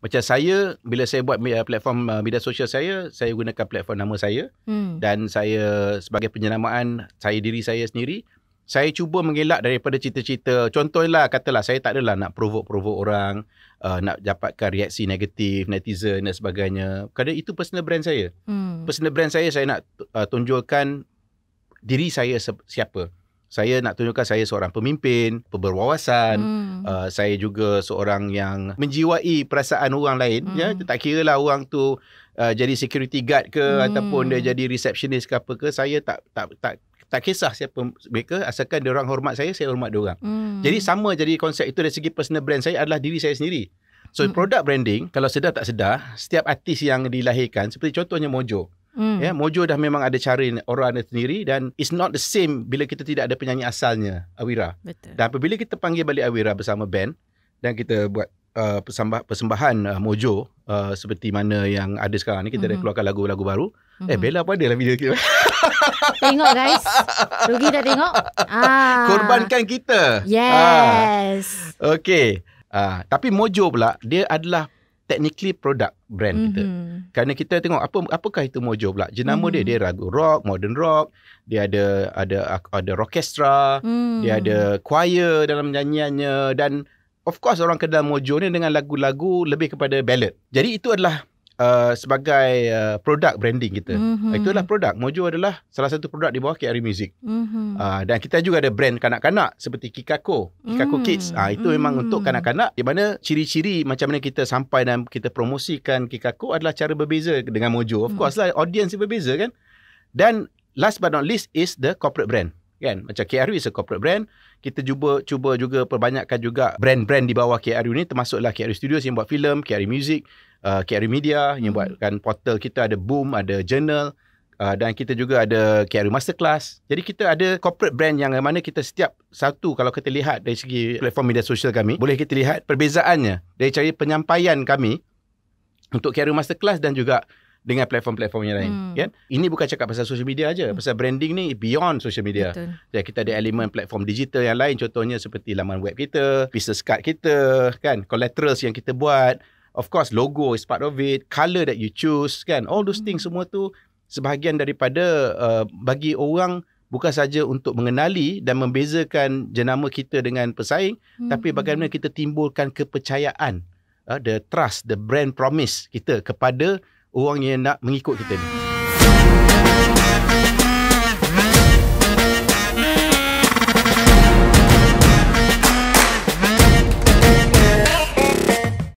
macam saya bila saya buat platform uh, media sosial saya saya gunakan platform nama saya hmm. dan saya sebagai penjenamaan saya diri saya sendiri saya cuba mengelak daripada cerita-cerita. cita contohlah katalah saya tak adalah nak provoke-provoke orang uh, nak dapatkan reaksi negatif netizen dan sebagainya kerana itu personal brand saya hmm. personal brand saya saya nak uh, tunjukkan diri saya siapa saya nak tunjukkan saya seorang pemimpin, berwawasan. Hmm. Uh, saya juga seorang yang menjiwai perasaan orang lain. Ya. Hmm. Ya, tak kira lah orang tu uh, jadi security guard ke hmm. ataupun dia jadi receptionist ke apa ke. Saya tak tak tak tak kisah siapa mereka asalkan dia orang hormat saya saya hormat dia orang. Hmm. Jadi sama jadi konsep itu dari segi personal brand saya adalah diri saya sendiri. So hmm. product branding kalau sedar tak sedar setiap artis yang dilahirkan seperti contohnya Mojo. Mm. Ya, Mojo dah memang ada cara orang ada sendiri dan it's not the same bila kita tidak ada penyanyi asalnya, Awira. Betul. Dan apabila kita panggil balik Awira bersama band dan kita buat uh, persembahan uh, Mojo uh, seperti mana yang ada sekarang ni, kita mm-hmm. dah hmm. keluarkan lagu-lagu baru. Mm-hmm. Eh, hmm. Bella pun ada lah video kita. tengok guys. Rugi dah tengok. Ah. Korbankan kita. Ah. Yes. Ah. Okay. Ah. Tapi Mojo pula, dia adalah technically product brand mm-hmm. kita. Mhm. Kerana kita tengok apa apakah itu Mojo pula. Jenama mm-hmm. dia dia lagu mhm. rock, modern rock, dia ada ada ada orkestra, mm. dia ada choir dalam nyanyiannya dan of course orang kenal Mojo ni dengan lagu-lagu lebih kepada ballad. Jadi itu adalah uh, sebagai uh, produk branding kita. Mm-hmm. Itulah produk. Mojo adalah salah satu produk di bawah KRI Music. Mm-hmm. Uh, dan kita juga ada brand kanak-kanak seperti Kikako, Kikako mm-hmm. Kids. Uh, itu mm-hmm. memang untuk mm. kanak-kanak di mana ciri-ciri macam mana kita sampai dan kita promosikan Kikako adalah cara berbeza dengan Mojo. Of mm. course lah, audience berbeza kan. Dan last but not least is the corporate brand. Kan? Macam KRU is a corporate brand. Kita cuba cuba juga perbanyakkan juga brand-brand di bawah KRU ni termasuklah KRU Studios yang buat filem, KRU Music uh, KRI Media yang hmm. buatkan portal kita ada Boom, ada Journal uh, dan kita juga ada KRI Masterclass. Jadi kita ada corporate brand yang mana kita setiap satu kalau kita lihat dari segi platform media sosial kami, boleh kita lihat perbezaannya dari cara penyampaian kami untuk KRI Masterclass dan juga dengan platform-platform yang lain. Hmm. Kan? Ini bukan cakap pasal social media aja, hmm. Pasal branding ni beyond social media. Betul. Ya, kita ada elemen platform digital yang lain. Contohnya seperti laman web kita, business card kita, kan, collaterals yang kita buat of course logo is part of it color that you choose kan all those hmm. things semua tu sebahagian daripada uh, bagi orang bukan saja untuk mengenali dan membezakan jenama kita dengan pesaing hmm. tapi bagaimana kita timbulkan kepercayaan uh, the trust the brand promise kita kepada orang yang nak mengikut kita ni